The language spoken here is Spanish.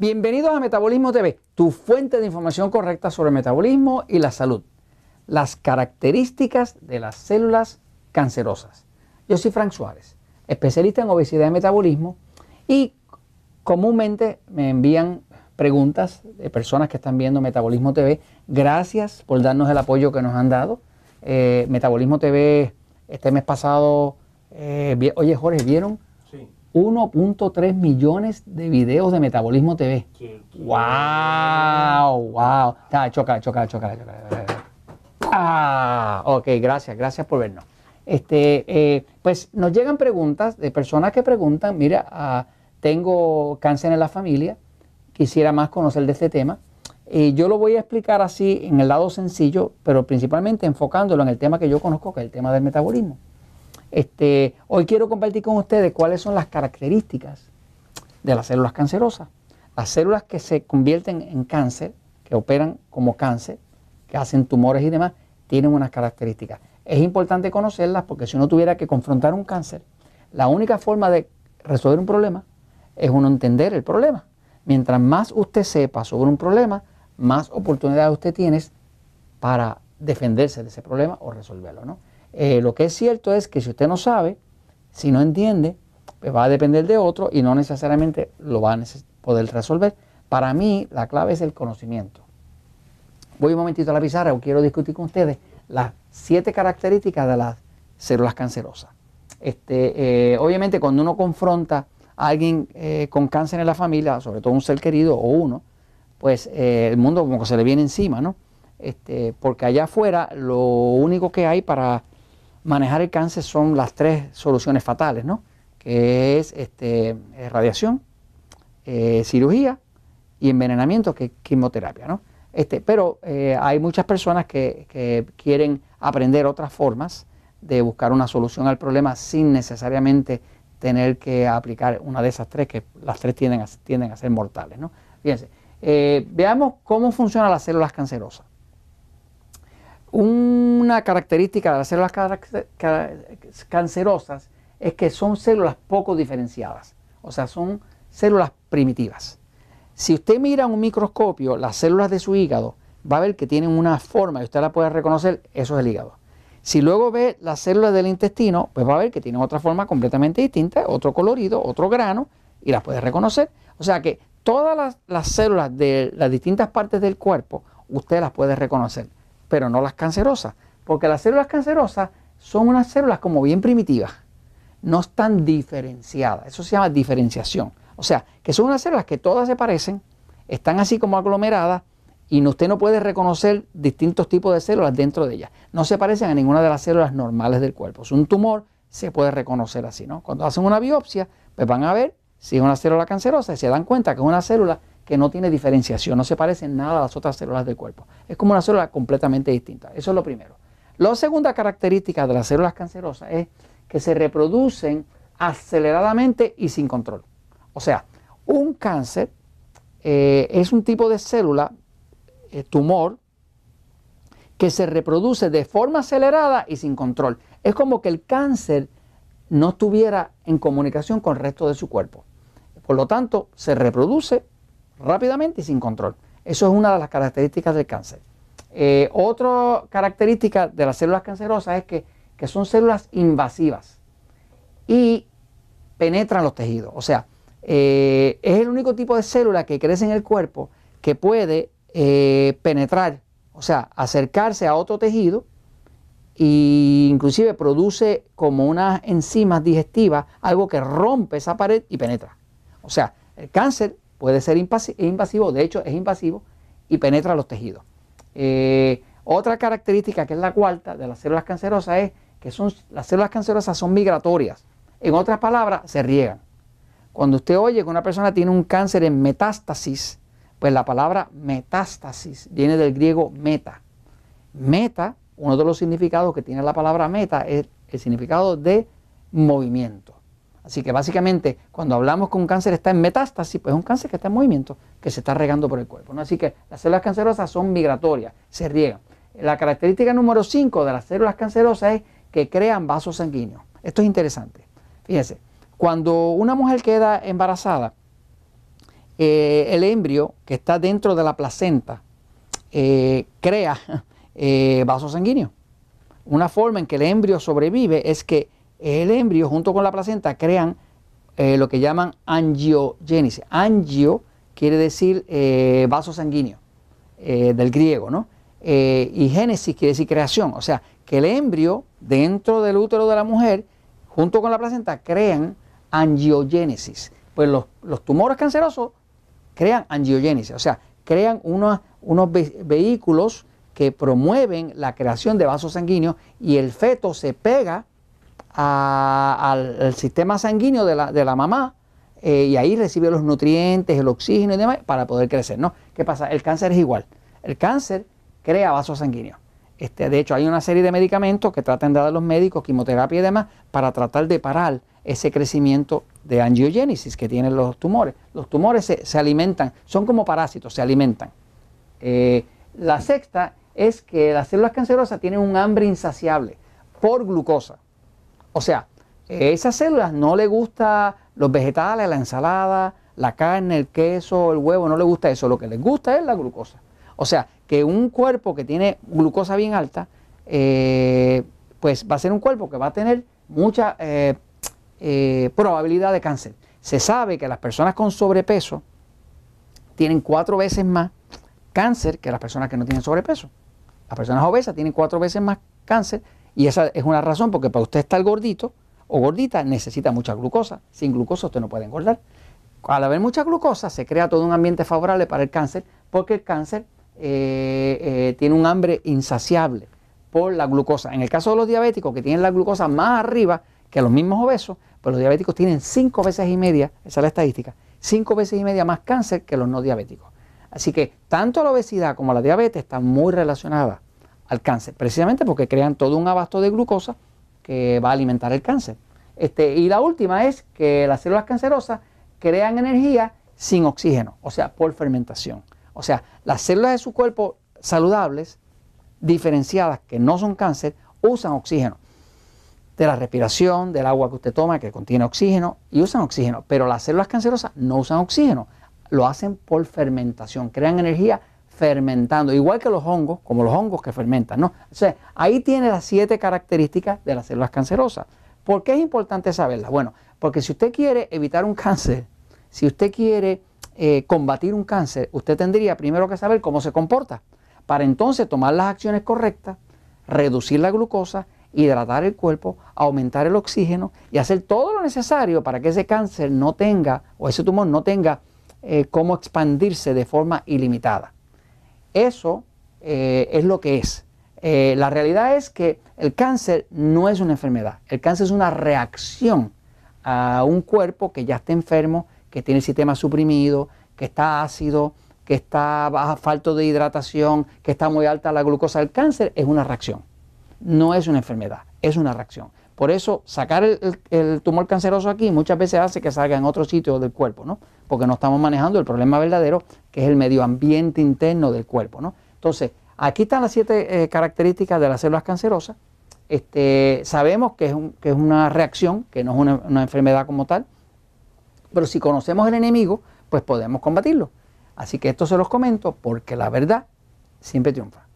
Bienvenidos a Metabolismo TV, tu fuente de información correcta sobre metabolismo y la salud. Las características de las células cancerosas. Yo soy Frank Suárez, especialista en obesidad y metabolismo y comúnmente me envían preguntas de personas que están viendo Metabolismo TV. Gracias por darnos el apoyo que nos han dado. Eh, metabolismo TV este mes pasado, eh, oye Jorge, ¿vieron? 1.3 millones de videos de Metabolismo TV. wow ¡Wow! Ah, choca, choca, choca, choca. Ah, ok, gracias, gracias por vernos. Este, eh, pues nos llegan preguntas de personas que preguntan, mira, ah, tengo cáncer en la familia, quisiera más conocer de este tema. Y eh, yo lo voy a explicar así en el lado sencillo, pero principalmente enfocándolo en el tema que yo conozco, que es el tema del metabolismo. Este, hoy quiero compartir con ustedes cuáles son las características de las células cancerosas. Las células que se convierten en cáncer, que operan como cáncer, que hacen tumores y demás, tienen unas características. Es importante conocerlas porque si uno tuviera que confrontar un cáncer, la única forma de resolver un problema es uno entender el problema. Mientras más usted sepa sobre un problema, más oportunidades usted tiene para defenderse de ese problema o resolverlo, ¿no? Eh, lo que es cierto es que si usted no sabe, si no entiende, pues va a depender de otro y no necesariamente lo va a poder resolver. Para mí la clave es el conocimiento. Voy un momentito a la pizarra, quiero discutir con ustedes las siete características de las células cancerosas. Este, eh, obviamente cuando uno confronta a alguien eh, con cáncer en la familia, sobre todo un ser querido o uno, pues el mundo como que se le viene encima, ¿no? Este, porque allá afuera lo único que hay para manejar el cáncer son las tres soluciones fatales, ¿no? Que es este, eh, radiación, eh, cirugía y envenenamiento, que es quimioterapia, ¿no? Este, pero eh, hay muchas personas que, quieren aprender otras formas de buscar una solución al problema sin necesariamente tener que aplicar una de esas tres, que las tres tienden a, a ser mortales, ¿no? Fíjense, veamos cómo funcionan las células cancerosas. Un una característica de las células cancerosas es que son células poco diferenciadas, o sea, son células primitivas. Si usted mira en un microscopio las células de su hígado, va a ver que tienen una forma y usted la puede reconocer, eso es el hígado. Si luego ve las células del intestino, pues va a ver que tienen otra forma completamente distinta, otro colorido, otro grano, y las puede reconocer. O sea que todas las células de las distintas partes del cuerpo, usted las puede reconocer, pero no las cancerosas. Porque las células cancerosas son unas células como bien primitivas, no están diferenciadas. Eso se llama diferenciación. O sea, que son unas células que todas se parecen, están así como aglomeradas y usted no puede reconocer distintos tipos de células dentro de ellas. No se parecen a ninguna de las células normales del cuerpo. es un tumor se puede reconocer así, ¿no? Cuando hacen una biopsia, pues van a ver si es una célula cancerosa y se dan cuenta que es una célula que no tiene diferenciación, no se parece en nada a las otras células del cuerpo. Es como una célula completamente distinta. Eso es lo primero. La segunda característica de las células cancerosas es que se reproducen aceleradamente y sin control. O sea, un cáncer eh, es un tipo de célula, eh, tumor, que se reproduce de forma acelerada y sin control. Es como que el cáncer no estuviera en comunicación con el resto de su cuerpo. Por lo tanto, se reproduce rápidamente y sin control. Eso es una de las características del cáncer. Eh, otra característica de las células cancerosas es que, son células invasivas y penetran los tejidos. O sea, eh, es el único tipo de célula que crece en el cuerpo que puede eh, penetrar, o sea, acercarse a otro tejido e inclusive produce como unas enzimas digestivas algo que rompe esa pared y penetra. O sea, el cáncer puede ser invasivo, de hecho es invasivo y penetra los tejidos. Eh, otra característica, que es la cuarta, de las células cancerosas es que son, las células cancerosas son migratorias. En otras palabras, se riegan. Cuando usted oye que una persona tiene un cáncer en metástasis, pues la palabra metástasis viene del griego meta. Meta, uno de los significados que tiene la palabra meta es el significado de movimiento. Así que básicamente cuando hablamos con un cáncer está en metástasis, pues es un cáncer que está en movimiento, que se está regando por el cuerpo. ¿no? Así que las células cancerosas son migratorias, se riegan. La característica número 5 de las células cancerosas es que crean vasos sanguíneos. Esto es interesante. Fíjense, cuando una mujer queda embarazada, eh, el embrio que está dentro de la placenta eh, crea eh, vasos sanguíneos. Una forma en que el embrio sobrevive es que el embrio junto con la placenta crean eh, lo que llaman angiogénesis. Angio quiere decir eh, vaso sanguíneo, eh, del griego, ¿no? y génesis quiere decir creación, o sea, que el embrio dentro del útero de la mujer junto con la placenta crean angiogénesis. Pues los, tumores cancerosos crean angiogénesis, o sea, crean unos, unos vehículos que promueven la creación de vasos sanguíneos y el feto se pega al, sistema sanguíneo de la, mamá eh, y ahí recibe los nutrientes, el oxígeno y demás para poder crecer. ¿no? ¿Qué pasa? El cáncer es igual. El cáncer crea vasos sanguíneos. Este, de hecho, hay una serie de medicamentos que tratan de dar los médicos, quimioterapia y demás, para tratar de parar ese crecimiento de angiogénesis que tienen los tumores. Los tumores se, alimentan, son como parásitos, se alimentan. Eh, la sexta es que las células cancerosas tienen un hambre insaciable por glucosa. O sea, esas células no le gusta los vegetales, la ensalada, la carne, el queso, el huevo, no le gusta eso, lo que les gusta es la glucosa. O sea, que un cuerpo que tiene glucosa bien alta, eh, pues va a ser un cuerpo que va a tener mucha eh, eh, probabilidad de cáncer. Se sabe que las personas con sobrepeso tienen cuatro veces más cáncer que las personas que no tienen sobrepeso. Las personas obesas tienen cuatro veces más cáncer y esa es una razón porque para usted estar gordito o gordita necesita mucha glucosa. Sin glucosa usted no puede engordar. Al haber mucha glucosa se crea todo un ambiente favorable para el cáncer porque el cáncer eh, eh, tiene un hambre insaciable por la glucosa. En el caso de los diabéticos que tienen la glucosa más arriba que los mismos obesos, pues los diabéticos tienen cinco veces y media, esa es la estadística, cinco veces y media más cáncer que los no diabéticos. Así que tanto la obesidad como la diabetes están muy relacionadas al cáncer, precisamente porque crean todo un abasto de glucosa que va a alimentar el cáncer. Este, y la última es que las células cancerosas crean energía sin oxígeno, o sea, por fermentación. O sea, las células de su cuerpo saludables, diferenciadas, que no son cáncer, usan oxígeno. De la respiración, del agua que usted toma, que contiene oxígeno, y usan oxígeno. Pero las células cancerosas no usan oxígeno, lo hacen por fermentación, crean energía fermentando, igual que los hongos, como los hongos que fermentan, ¿no? O sea, ahí tiene las siete características de las células cancerosas. ¿Por qué es importante saberlas? Bueno, porque si usted quiere evitar un cáncer, si usted quiere eh, combatir un cáncer, usted tendría primero que saber cómo se comporta, para entonces tomar las acciones correctas, reducir la glucosa, hidratar el cuerpo, aumentar el oxígeno y hacer todo lo necesario para que ese cáncer no tenga o ese tumor no tenga eh, cómo expandirse de forma ilimitada. Eso eh, es lo que es. Eh, la realidad es que el cáncer no es una enfermedad, el cáncer es una reacción a un cuerpo que ya está enfermo, que tiene el sistema suprimido, que está ácido, que está bajo falto de hidratación, que está muy alta la glucosa. El cáncer es una reacción, no es una enfermedad, es una reacción. Por eso sacar el, tumor canceroso aquí muchas veces hace que salga en otro sitio del cuerpo, ¿no? Porque no estamos manejando el problema verdadero es el medio ambiente interno del cuerpo. ¿no? Entonces, aquí están las siete eh, características de las células cancerosas. Este, sabemos que es, que es, una reacción, que no es una, una enfermedad como tal, pero si conocemos el enemigo, pues podemos combatirlo. Así que esto se los comento porque la verdad siempre triunfa.